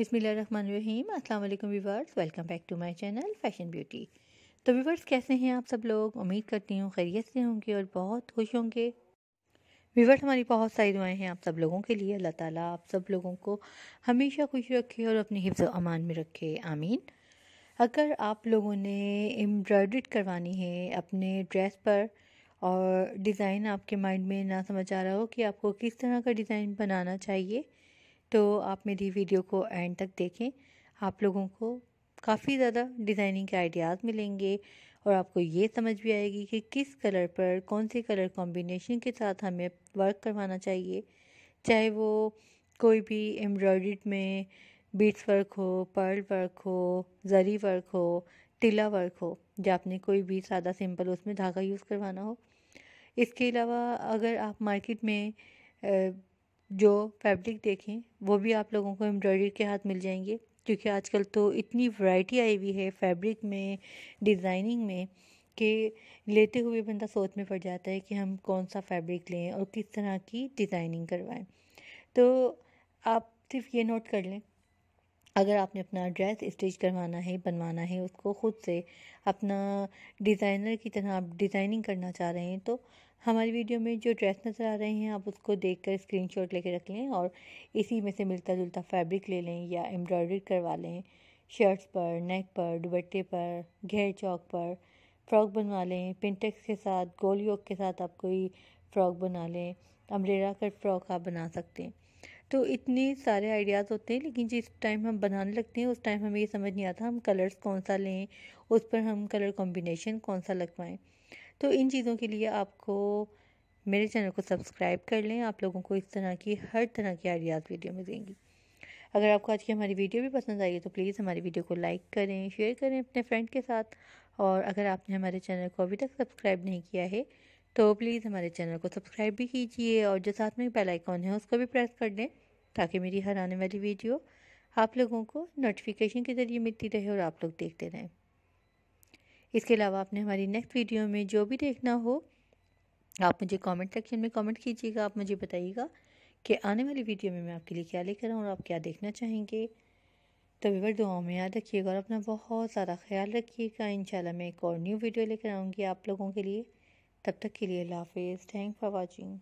بسم اللہ الرحمن الرحیم السلام علیکم viewers welcome back to my channel fashion beauty تو ویورس کیسے ہیں آپ سب لوگ امید کرتی ہوں خیریت سے ہوں گے اور بہت خوش ہوں گے ویورس ہماری بہت ساری دعائیں ہیں آپ سب لوگوں کے لیے اللہ تعالیٰ آپ سب لوگوں کو ہمیشہ خوش رکھے اور اپنے حفظ و امان میں رکھے آمین اگر آپ لوگوں نے امبرائڈریٹ کروانی ہے اپنے ڈریس پر اور ڈیزائن آپ کے مائنڈ میں نہ سمجھ آ رہا ہو کہ آپ کو کس طرح کا ڈیزائن بنانا چاہیے تو آپ میری ویڈیو کو اینڈ تک دیکھیں آپ لوگوں کو کافی زیادہ ڈیزائننگ کے آئیڈیاز ملیں گے اور آپ کو یہ سمجھ بھی آئے گی کہ کس کلر پر کون سے کلر کمبینیشن کے ساتھ ہمیں ورک کروانا چاہیے چاہے وہ کوئی بھی ایمبرائڈری میں بیٹس ورک ہو پرل ورک ہو زری ورک ہو ٹلا ورک ہو جا آپ نے کوئی بھی سادہ سمپل اس میں دھاگا یوز کروانا ہو اس کے علاوہ اگر آپ مارکیٹ میں جو فیبرک دیکھیں وہ بھی آپ لوگوں کو امبرائڈری کے ہاتھ مل جائیں گے کیونکہ آج کل تو اتنی ورائٹی آئی ہوئی ہے فیبرک میں ڈیزائننگ میں کہ لیتے ہوئے بندہ سوچ میں پڑ جاتا ہے کہ ہم کون سا فیبرک لیں اور کس طرح کی ڈیزائننگ کروائیں تو آپ صرف یہ نوٹ کر لیں اگر آپ نے اپنا ڈریس اسٹچ کروانا ہے بنوانا ہے اس کو خود سے اپنا ڈیزائنر کی طرح آپ ڈیزائننگ کرنا چاہ رہے ہیں تو ہماری ویڈیو میں جو ڈریس نظر آ رہے ہیں آپ اس کو دیکھ کر اسکرین شاٹ لے کے رکھ لیں اور اسی میں سے ملتا جلتا فیبرک لے لیں یا امبرائڈری کروا لیں شرٹس پر نیک پر دوپٹے پر گھیر چوک پر فراک بنوا لیں پنٹیکس کے ساتھ گول یوک کے ساتھ آپ کوئی فراک بنا لیں امبریڈا کٹ فراک آپ بنا سکتے ہیں تو اتنے سارے آئیڈیاز ہوتے ہیں لیکن جس ٹائم ہم بنانے لگتے ہیں اس ٹائم ہمیں یہ سمجھ نہیں آتا ہم کلرز کون سا لیں اس پر ہم کلر کمبینیشن کون سا لگوائیں تو ان چیزوں کے لیے آپ کو میرے چینل کو سبسکرائب کر لیں آپ لوگوں کو اس طرح کی ہر طرح کی آئیڈیاز ویڈیو میں دیں گی اگر آپ کو آج کی ہماری ویڈیو بھی پسند آئی ہے تو پلیز ہماری ویڈیو کو لائک کریں شیئر کریں اپنے فرینڈ کے ساتھ اور اگر آپ نے ہمارے چینل کو ابھی تک سبسکرائب نہیں کیا ہے تو پلیز ہمارے چینل کو سبسکرائب بھی کیجیے اور جو ساتھ میں بیل آئیکن ہے اس کو بھی پریس کر دیں تاکہ میری ہر آنے والی ویڈیو آپ لوگوں کو نوٹیفیکیشن کے ذریعے ملتی رہے اور آپ لوگ دیکھتے رہیں اس کے علاوہ آپ نے ہماری نیکسٹ ویڈیو میں جو بھی دیکھنا ہو آپ مجھے کامنٹ سیکشن میں کامنٹ کیجیے گا آپ مجھے بتائیے گا کہ آنے والی ویڈیو میں میں آپ کے لیے کیا لے کر آؤں اور آپ کیا دیکھنا چاہیں گے تو ویور دعاؤں میں یاد رکھیے گا اور اپنا بہت سارا خیال رکھیے گا انشاءاللہ میں ایک اور نیو ویڈیو لے کر آؤں گی آپ لوگوں کے لیے تب تک کے لیے اللہ حافظ تھینک فار واچنگ